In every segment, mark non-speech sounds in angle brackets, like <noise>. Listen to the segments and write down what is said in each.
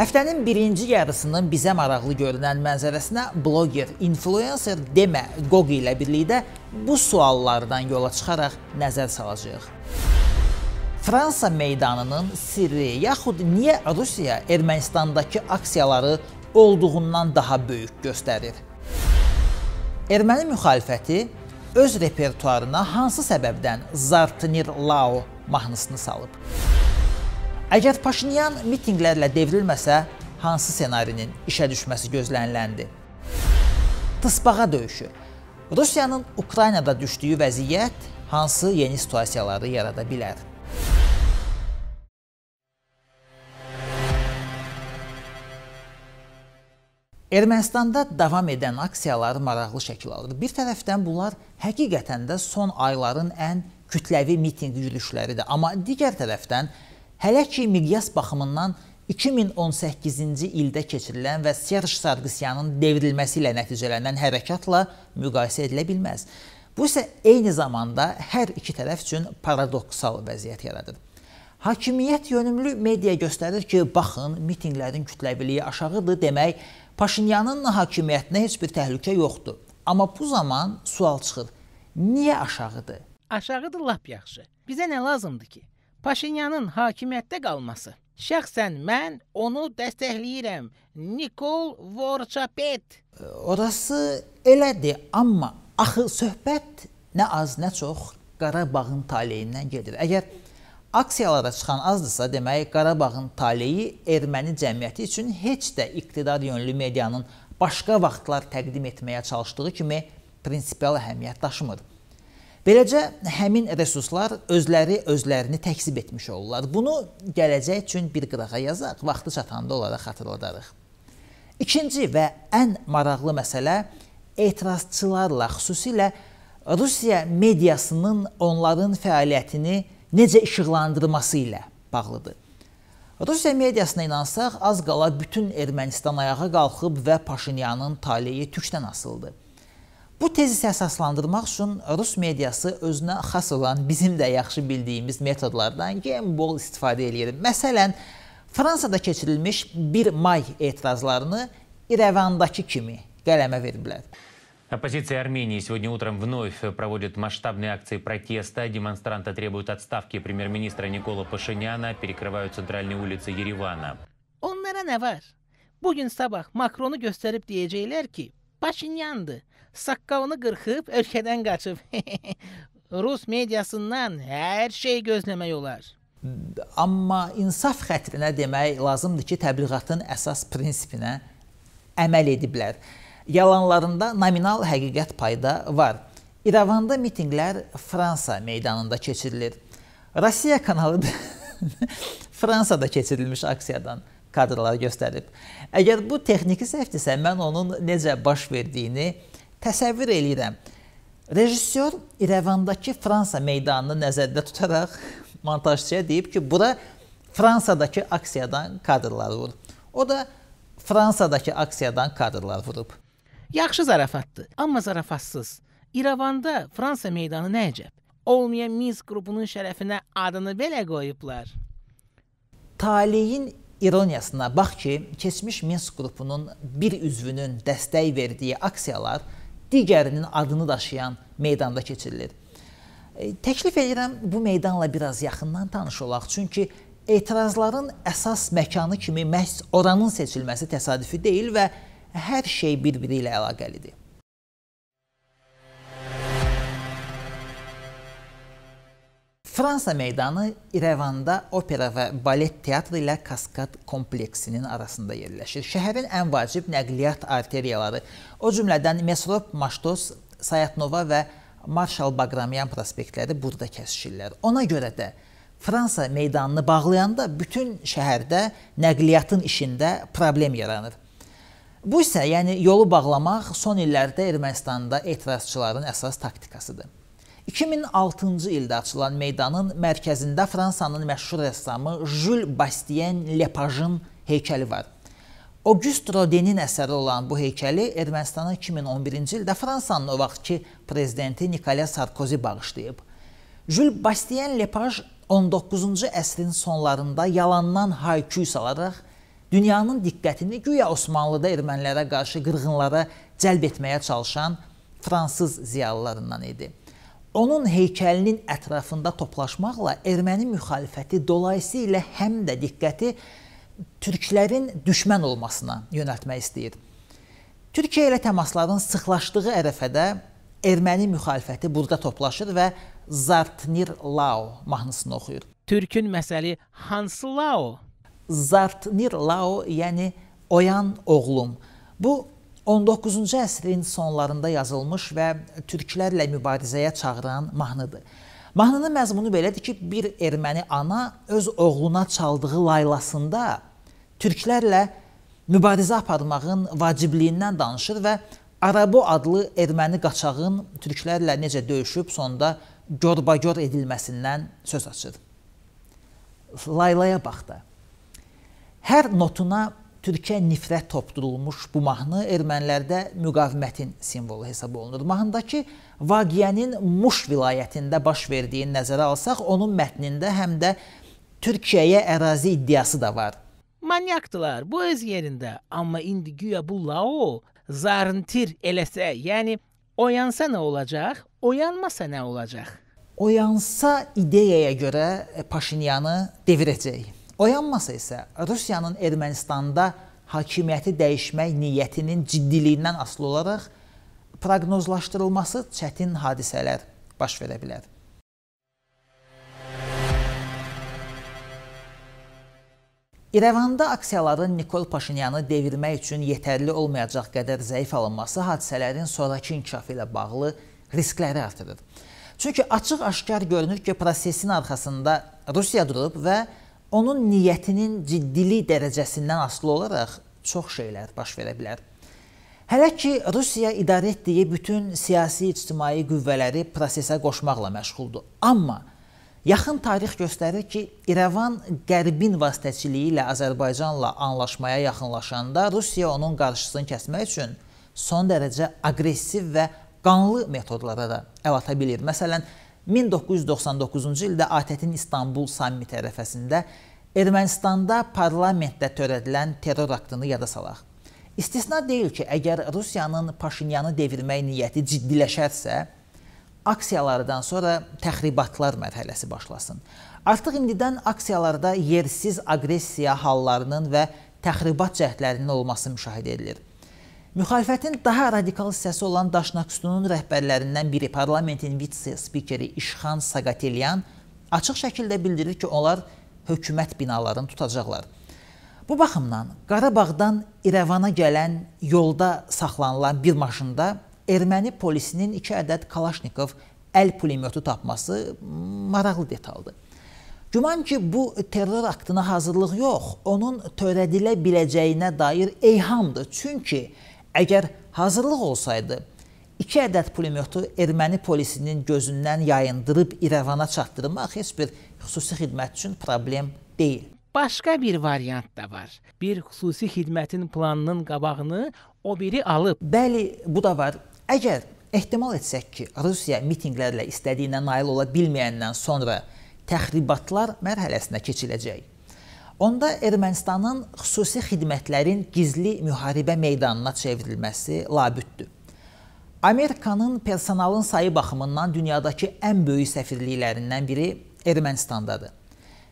Həftənin birinci yarısının bizə maraqlı görünən mənzərəsinə bloger, influencer demə Qogi ilə birlikdə bu suallardan yola çıxaraq nəzər salacağıq. Fransa meydanının sirri yaxud niyə Rusiya Ermənistandakı aksiyaları olduğundan daha böyük göstərir? Erməni müxalifəti öz repertuarına hansı səbəbdən Zartnir Lao mahnısını salıb? Əgər Paşinyan mitinqlərlə devrilməsə, hansı ssenarinin işə düşməsi gözləniləndi? Tısbağa döyüşü. Rusiyanın Ukraynada düşdüyü vəziyyət hansı yeni situasiyaları yarada bilər? Ermənistanda davam edən aksiyalar maraqlı şəkil alır. Bir tərəfdən bunlar həqiqətən də son ayların ən kütləvi mitinq yürüşləridir, amma digər tərəfdən Hələ ki miqyas baxımından 2018-ci ildə keçirilən və Serj Sargsyanın devrilməsi ilə nəticələnən hərəkatla müqayisə edilə bilməz. Bu isə eyni zamanda hər iki tərəf üçün paradoksal vəziyyət yaradır. Hakimiyyət yönümlü media göstərir ki, baxın, mitinqlərin kütləviliyi aşağıdır demək, Paşinyanın hakimiyyətinə heç bir təhlükə yoxdur. Amma bu zaman sual çıxır. Niyə aşağıdır? Aşağıdır lap yaxşı. Bizə nə lazımdır ki? Paşinyanın hakimiyyətdə qalması. Şəxsən mən onu dəstəkləyirəm. Nikol Vorçapet. Orası elədir, amma axı söhbət nə az, nə çox Qarabağın taleyindən gedir. Əgər aksiyalara çıxan azdırsa, demək Qarabağın taleyi erməni cəmiyyəti üçün heç də iqtidar yönlü medianın başqa vaxtlar təqdim etməyə çalışdığı kimi prinsipial əhəmiyyət daşımır. Beləcə həmin resurslar özləri özlərini təksib etmiş olurlar. Bunu gələcək üçün bir qırağa yazaq, vaxtı çatanda onlara xatırladarıq. İkinci və ən maraqlı məsələ etirazçılarla, xüsusilə Rusiya mediasının onların fəaliyyətini necə işıqlandırması ilə bağlıdır. Rusiya mediasına inansaq, az qala bütün Ermənistan ayağa qalxıb və Paşinyanın taleyi tükdən asıldı. Bu tezisi əsaslandırmaq üçün rus mediası özünə xas olan bizim də yaxşı bildiyimiz metodlardan gen bol istifadə eləyir. Məsələn, Fransada keçirilmiş 1 may etirazlarını İrəvandakı kimi qələmə veriblər. Оппозиция Армении сегодня утром вновь проводит масштабные акции протеста. Демонстранты требуют отставки премьер-министра Никола Пашиняна, перекрывают центральные улицы Еревана. Onlara nə var? Bugün sabah Makronu göstərib deyəcəklər ki, Paşinyandı. Saqqalını qırxıb ölkədən qaçıb. <laughs> Rus mediasından hər şey gözləmək olar. Amma insaf xətrinə demək lazımdır ki, təbliğatın əsas prinsipinə əməl ediblər. Yalanlarında nominal həqiqət payda var. İrəvanda mitinqlər Fransa meydanında keçirilir. Rusiya kanalı <laughs> Fransada keçirilmiş aksiyadan kadrları göstərib. Əgər bu texniki səhvdirsə, mən onun necə baş verdiyini təsəvvür eləyirəm. Rejissor İrəvandakı Fransa meydanını nəzərdə tutaraq <laughs> montajçıya deyib ki, bura Fransadakı aksiyadan kadrlar vur. O da Fransadakı aksiyadan kadrlar vurub. Yaxşı zarafatdır, amma zarafatsız. İrəvanda Fransa meydanı nə əcəb? Olmayan Minsk qrupunun şərəfinə adını belə qoyublar. Taleyin ironiyasına bax ki, keçmiş Minsk qrupunun bir üzvünün dəstək verdiyi aksiyalar digərinin adını daşıyan meydanda keçirilir. E, təklif edirəm bu meydanla biraz yaxından tanış olaq, çünki etirazların əsas məkanı kimi məhz oranın seçilməsi təsadüfi deyil və hər şey bir-biri ilə əlaqəlidir. Fransa meydanı İrəvanda opera və balet teatrı ilə Kaskad kompleksinin arasında yerləşir. Şəhərin ən vacib nəqliyyat arteriyaları, o cümlədən Mesrop, Maştos, Sayatnova və Marshal Baqramyan prospektləri burada kəsişirlər. Ona görə də Fransa meydanını bağlayanda bütün şəhərdə nəqliyyatın işində problem yaranır. Bu isə, yəni yolu bağlamaq son illərdə Ermənistanda etirazçıların əsas taktikasıdır. 2006-cı ildə açılan meydanın mərkəzində Fransanın məşhur rəssamı Jules Bastien Lepajın heykəli var. August Rodin'in əsəri olan bu heykəli Ermənistanın 2011-ci ildə Fransanın o vaxtki prezidenti Nicolas Sarkozy bağışlayıb. Jules Bastien Lepaj 19-cu əsrin sonlarında yalandan hayküy salaraq dünyanın diqqətini güya Osmanlıda ermənilərə qarşı qırğınlara cəlb etməyə çalışan fransız ziyalılarından idi. Onun heykəlinin ətrafında toplaşmaqla erməni müxalifəti dolayısıyla həm də diqqəti türklərin düşmən olmasına yönəltmək istəyir. Türkiyə ilə təmasların sıxlaşdığı ərəfədə erməni müxalifəti burada toplaşır və Zartnir Lao mahnısını oxuyur. Türkün məsəli hansı Lao? Zartnir Lao, yəni oyan oğlum. Bu 19-cu əsrin sonlarında yazılmış və türklərlə mübarizəyə çağıran mahnıdır. Mahnının məzmunu belədir ki, bir erməni ana öz oğluna çaldığı laylasında türklərlə mübarizə aparmağın vacibliyindən danışır və Arabo adlı erməni qaçağın türklərlə necə döyüşüb sonda görbagör edilməsindən söz açır. Laylaya bax da. Hər notuna Türkiyə nifrət topdurulmuş bu mahnı ermənilərdə müqavimətin simvolu hesab olunur. Mahnıdakı vaqiənin Muş vilayətində baş verdiyini nəzərə alsaq, onun mətnində həm də Türkiyəyə ərazi iddiası da var. Manyakdılar, bu öz yerində, amma indi güya bu Lao zarıntir eləsə, yəni oyansa nə olacaq, oyanmasa nə olacaq? Oyansa ideyaya görə Paşinyanı devirəcək. Oyanmasa isə Rusiyanın Ermənistanda hakimiyyəti dəyişmək niyyətinin ciddiliyindən asılı olaraq proqnozlaşdırılması çətin hadisələr baş verə bilər. İrəvanda aksiyaların Nikol Paşinyanı devirmək üçün yetərli olmayacaq qədər zəif alınması hadisələrin sonrakı inkişafı ilə bağlı riskləri artırır. Çünki açıq-aşkar görünür ki, prosesin arxasında Rusiya durub və onun niyyətinin ciddili dərəcəsindən asılı olaraq çox şeylər baş verə bilər. Hələ ki Rusiya idarə etdiyi bütün siyasi ictimai qüvvələri prosesə qoşmaqla məşğuldur. Amma Yaxın tarix göstərir ki, İrəvan Qərbin vasitəçiliyi ilə Azərbaycanla anlaşmaya yaxınlaşanda Rusiya onun qarşısını kəsmək üçün son dərəcə aqressiv və qanlı metodlara da əl ata bilir. Məsələn, 1999-cu ildə ATƏT-in İstanbul sammiti ərəfəsində Ermənistanda parlamentdə törədilən terror aktını yada salaq. İstisna deyil ki, əgər Rusiyanın Paşinyanı devirmək niyyəti ciddiləşərsə, aksiyalardan sonra təxribatlar mərhələsi başlasın. Artıq indidən aksiyalarda yersiz aqressiya hallarının və təxribat cəhdlərinin olması müşahidə edilir. Müxalifətin daha radikal hissəsi olan Daşnaqsudunun rəhbərlərindən biri parlamentin vitse-spikeri İşxan Saqatelyan açıq şəkildə bildirir ki, onlar hökumət binalarını tutacaqlar. Bu baxımdan Qarabağdan İrəvana gələn yolda saxlanılan bir maşında erməni polisinin 2 ədəd Kalaşnikov əl pulemyotu tapması maraqlı detaldır. Güman ki, bu terror aktına hazırlıq yox, onun törədilə biləcəyinə dair eyhamdır. Çünki Əgər hazırlıq olsaydı, iki ədəd pulemyotu erməni polisinin gözündən yayındırıb İrəvana çatdırmaq heç bir xüsusi xidmət üçün problem deyil. Başqa bir variant da var. Bir xüsusi xidmətin planının qabağını o biri alıb. Bəli, bu da var. Əgər ehtimal etsək ki, Rusiya mitinqlərlə istədiyinə nail ola bilməyəndən sonra təxribatlar mərhələsinə keçiləcək Onda Ermənistanın xüsusi xidmətlərin gizli müharibə meydanına çevrilməsi labüddür. Amerikanın personalın sayı baxımından dünyadakı ən böyük səfirliklərindən biri Ermənistandadır.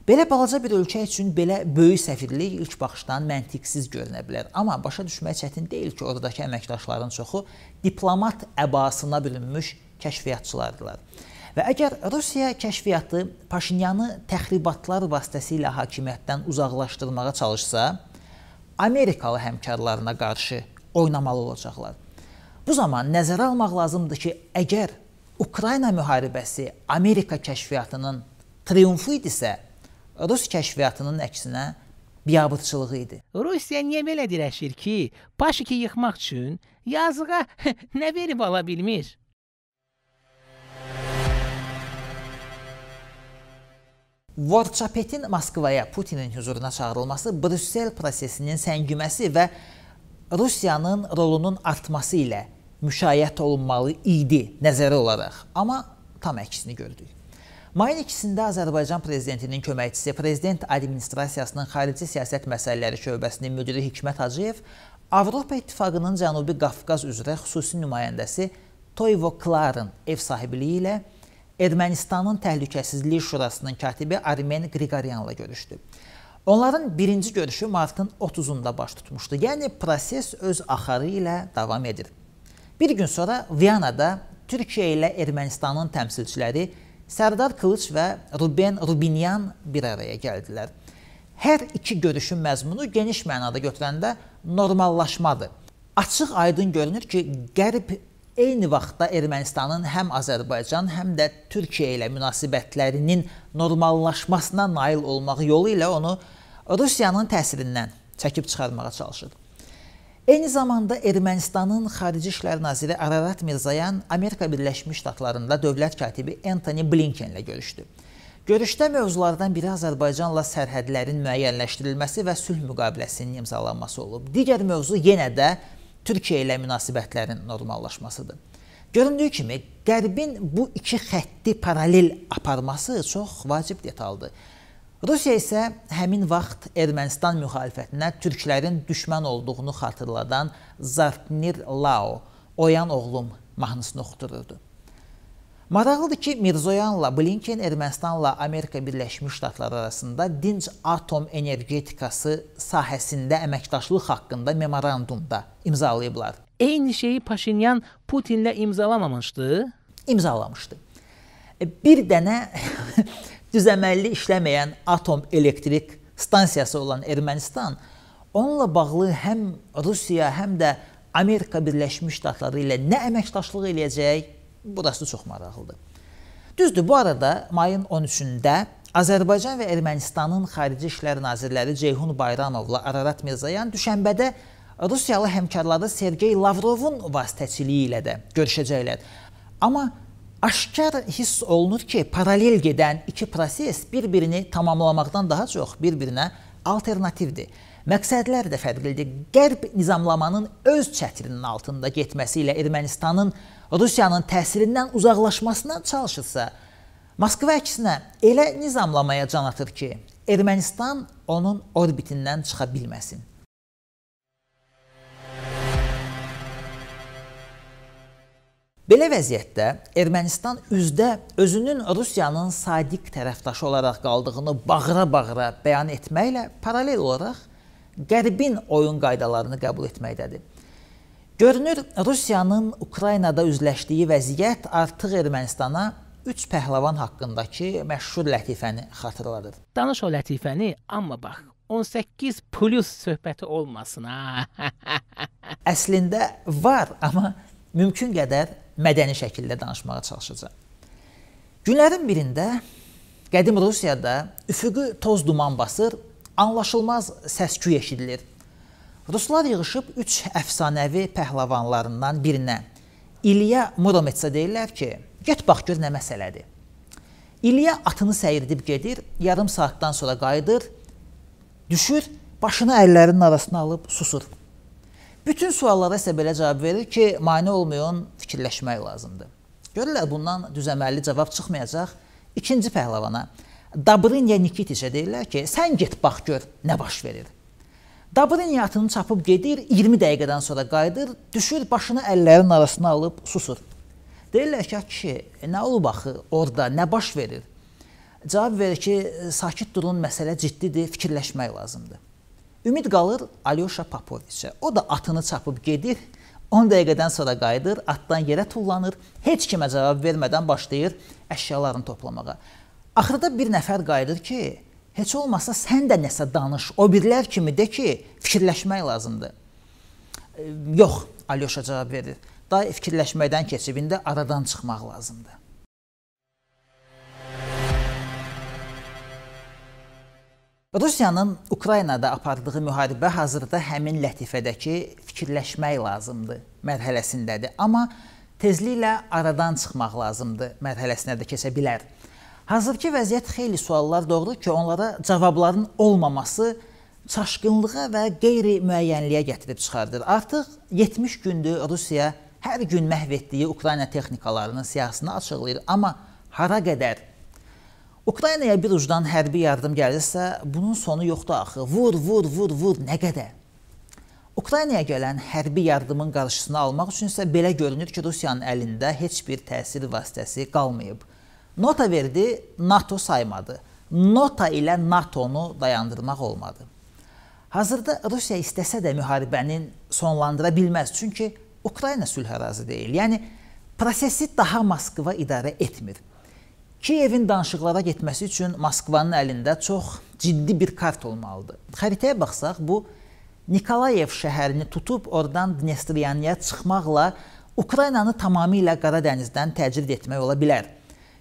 Belə balaca bir ölkə üçün belə böyük səfirlik ilk baxışdan məntiqsiz görünə bilər, amma başa düşmək çətin deyil ki, ordakı əməkdaşların çoxu diplomat əbasına bürünmüş kəşfiyyatçılardılar. Və əgər Rusiya kəşfiyyatı Paşinyanı təxribatlar vasitəsilə hakimiyyətdən uzaqlaşdırmağa çalışsa, Amerikalı həmkarlarına qarşı oynamalı olacaqlar. Bu zaman nəzərə almaq lazımdır ki, əgər Ukrayna müharibəsi Amerika kəşfiyyatının triumfu idisə, Rus kəşfiyyatının əksinə biabırçılığı idi. Rusiya niyə belə dirəşir ki, Paşiki yıxmaq üçün yazığa <laughs> nə verib ala bilmir? Vorçapetin Moskvaya Putinin huzuruna çağırılması, Brüssel prosesinin səngiməsi və Rusiyanın rolunun artması ilə müşayiət olunmalı idi nəzərə olaraq. Amma tam əksini gördük. Mayın 2-də Azərbaycan prezidentinin köməkçisi, prezident administrasiyasının xarici siyasət məsələləri şöbəsinin müdiri Hikmət Hacıyev Avropa İttifaqının Cənubi Qafqaz üzrə xüsusi nümayəndəsi Toyvo Kların ev sahibliyi ilə Ermənistanın Təhlükəsizlik Şurasının katibi Armen Qriqoryanla görüşdü. Onların birinci görüşü martın 30-da baş tutmuşdu. Yəni proses öz axarı ilə davam edir. Bir gün sonra Viyanada Türkiyə ilə Ermənistanın təmsilçiləri Sərdar Kılıç və Ruben Rubinyan bir araya gəldilər. Hər iki görüşün məzmunu geniş mənada götürəndə normallaşmadır. Açıq aydın görünür ki, Qərb Eyni vaxtda Ermənistanın həm Azərbaycan, həm də Türkiyə ilə münasibətlərinin normallaşmasına nail olmaq yolu ilə onu Rusiyanın təsirindən çəkib çıxarmağa çalışır. Eyni zamanda Ermənistanın Xarici İşlər naziri Ararat Mirzayan Amerika Birləşmiş Ştatlarında dövlət katibi Anthony Blinkenlə görüşdü. Görüşdə mövzulardan biri Azərbaycanla sərhədlərin müəyyənləşdirilməsi və sülh müqabiləsinin imzalanması olub. Digər mövzu yenə də Türkiyə ilə münasibətlərin normallaşmasıdır. Göründüyü kimi Qərbin bu iki xətti paralel aparması çox vacib detaldır. Rusiya isə həmin vaxt Ermənistan müxalifətinə türklərin düşmən olduğunu xatırladan Zartnir Lao, Oyan oğlum mahnısını oxutururdu. Maraqlıdır ki, Mirzoyanla Blinken Ermənistanla Amerika Birləşmiş Ştatları arasında dinc atom energetikası sahəsində əməkdaşlıq haqqında memorandumda imzalayıblar. Eyni şeyi Paşinyan Putinlə imzalamamışdı? İmzalamışdı. E, bir dənə <laughs> düzəməlli işləməyən atom elektrik stansiyası olan Ermənistan onunla bağlı həm Rusiya, həm də Amerika Birləşmiş Ştatları ilə nə əməkdaşlıq eləyəcək, Burası çox maraqlıdır. Düzdür, bu arada mayın 13-də Azərbaycan və Ermənistanın xarici işlər nazirləri Ceyhun Bayramovla Ararat Mirzayan düşənbədə Rusiyalı həmkarları Sergey Lavrovun vasitəçiliyi ilə də görüşəcəklər. Amma aşkar hiss olunur ki, paralel gedən iki proses bir-birini tamamlamaqdan daha çox bir-birinə alternativdir. Məqsədlər də fərqlidir. Qərb nizamlamanın öz çətirinin altında getməsi ilə Ermənistanın Rusiyanın təsirindən uzaqlaşmasına çalışırsa, Moskva əksinə elə nizamlamaya can atır ki, Ermənistan onun orbitindən çıxa bilməsin. Belə vəziyyətdə Ermənistan üzdə özünün Rusiyanın sadiq tərəfdaşı olaraq qaldığını bağıra-bağıra bəyan etməklə paralel olaraq Qərbin oyun qaydalarını qəbul etməkdədir. Görünür, Rusiyanın Ukraynada üzləşdiyi vəziyyət artıq Ermənistana üç pəhləvan haqqındakı məşhur lətifəni xatırladır. Danış o lətifəni, amma bax, 18 plus söhbəti olmasın ha. Əslində var, amma mümkün qədər mədəni şəkildə danışmağa çalışacağam. Günlərin birində qədim Rusiyada üfüqü toz duman basır, anlaşılmaz səs-küy eşidilir. Ruslar yığışıb üç əfsanəvi pəhləvanlarından birinə İlya Murometsə deyirlər ki, get bax gör nə məsələdir. İlya atını səyirdib gedir, yarım saatdan sonra qayıdır, düşür, başını əllərinin arasına alıb susur. Bütün suallara isə belə cavab verir ki, mane olmayan fikirləşmək lazımdır. Görürlər bundan düzəməlli cavab çıxmayacaq. İkinci pəhləvana Dabrinya Nikitiçə deyirlər ki, sən get bax gör nə baş verir. Dabının niyyatını çapıb gedir, 20 dəqiqədən sonra qayıdır, düşür, başını əllərinin arasına alıb susur. Deyirlər ki, kişi, e, nə olub axı orada, nə baş verir? Cavab verir ki, e, sakit durun, məsələ ciddidir, fikirləşmək lazımdır. Ümid qalır Alyosha Papoviçə. O da atını çapıb gedir, 10 dəqiqədən sonra qayıdır, atdan yerə tullanır, heç kimə cavab vermədən başlayır əşyalarını toplamağa. Axırda bir nəfər qayıdır ki, Heç olmasa sən də nəsə danış. O birlər kimi de ki, fikirləşmək lazımdır. E, yox, Alyosha cavab verir. Day fikirləşməkdən keçib indi aradan çıxmaq lazımdır. Rusiyanın Ukraynada apardığı müharibə hazırda həmin lətifədəki fikirləşmək lazımdır mərhələsindədir, amma tezliklə aradan çıxmaq lazımdır mərhələsinə də keçə bilər. Hazırki vəziyyət xeyli suallar doğurur ki, onlara cavabların olmaması çaşqınlığa və qeyri-müəyyənliyə gətirib çıxardır. Artıq 70 gündür Rusiya hər gün məhv etdiyi Ukrayna texnikalarının siyahısını açıqlayır, amma hara qədər Ukraynaya bir ucdan hərbi yardım gəlirsə, bunun sonu yoxdur axı. Vur, vur, vur, vur nə qədər? Ukraynaya gələn hərbi yardımın qarşısını almaq üçün isə belə görünür ki, Rusiyanın əlində heç bir təsir vasitəsi qalmayıb. Nota verdi, NATO saymadı. Nota ilə NATO-nu dayandırmaq olmadı. Hazırda Rusiya istəsə də müharibənin sonlandıra bilməz. Çünki Ukrayna sülh ərazi deyil. Yəni prosesi daha Moskva idarə etmir. Kiyevin danışıqlara getməsi üçün Moskvanın əlində çox ciddi bir kart olmalıdır. Xəritəyə baxsaq, bu Nikolayev şəhərini tutub oradan Dnestriyaniyə çıxmaqla Ukraynanı tamamilə Qara dənizdən təcrid etmək ola bilər.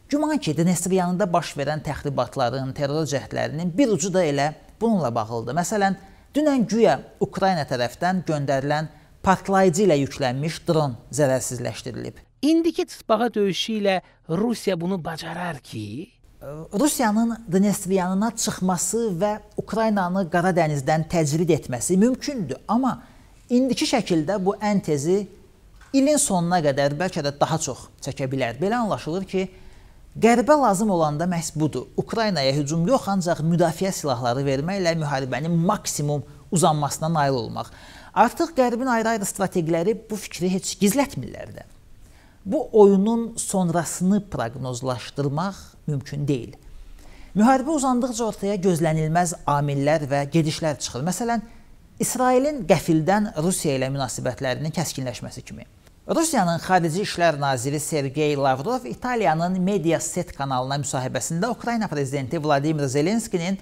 Güman ki, Dnestriyanda baş verən təxribatların, terror cəhdlərinin bir ucu da elə bununla bağlıdır. Məsələn, dünən güya Ukrayna tərəfdən göndərilən partlayıcı ilə yüklənmiş dron zərərsizləşdirilib. İndiki tısbağa döyüşü ilə Rusiya bunu bacarar ki, Rusiyanın Dnestriyanına çıxması və Ukraynanı Qara dənizdən təcrid etməsi mümkündür, amma indiki şəkildə bu ən tezi ilin sonuna qədər bəlkə də daha çox çəkə bilər. Belə anlaşılır ki, Qərbə lazım olanda məhz budur. Ukraynaya hücum yox, ancaq müdafiə silahları verməklə müharibənin maksimum uzanmasına nail olmaq. Artıq Qərbin ayrı-ayrı strategiləri bu fikri heç gizlətmirlər də. Bu oyunun sonrasını proqnozlaşdırmaq mümkün deyil. Müharibə uzandıqca ortaya gözlənilməz amillər və gedişlər çıxır. Məsələn, İsrailin qəfildən Rusiya ilə münasibətlərinin kəskinləşməsi kimi. Rusiyanın Xarici İşlər naziri Sergey Lavrov İtaliyanın Mediaset kanalına müsahibəsində Ukrayna prezidenti Vladimir Zelenskinin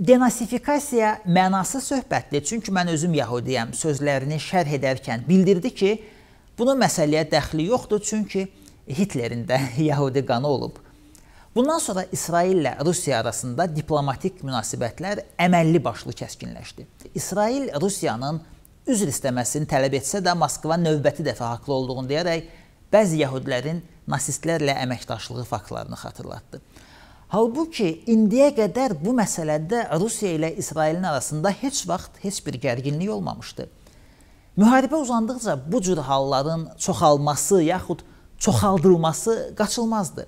denasifikasiya mənası söhbətli, çünki mən özüm yəhudiyəm sözlərini şərh edərkən bildirdi ki, bunun məsələyə dəxli yoxdur, çünki Hitlerin də <laughs> yəhudi qanı olub. Bundan sonra İsraillə Rusiya arasında diplomatik münasibətlər əməlli başlı kəskinləşdi. İsrail Rusiyanın üzr istəməsini tələb etsə də Moskva növbəti dəfə haqlı olduğunu deyərək bəzi yəhudilərin nasistlərlə əməkdaşlığı faktlarını xatırlatdı. Halbuki indiyə qədər bu məsələdə Rusiya ilə İsrailin arasında heç vaxt heç bir gərginlik olmamışdı. Müharibə uzandıqca bu cür halların çoxalması yaxud çoxaldılması qaçılmazdı.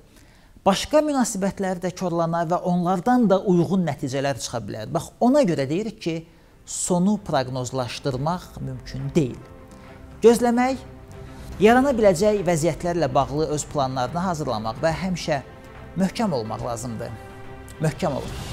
Başqa münasibətlər də korlana və onlardan da uyğun nəticələr çıxa bilər. Bax, ona görə deyirik ki, sonu proqnozlaşdırmaq mümkün deyil. Gözləmək, yarana biləcək vəziyyətlərlə bağlı öz planlarını hazırlamaq və həmişə möhkəm olmaq lazımdır. Möhkəm olun.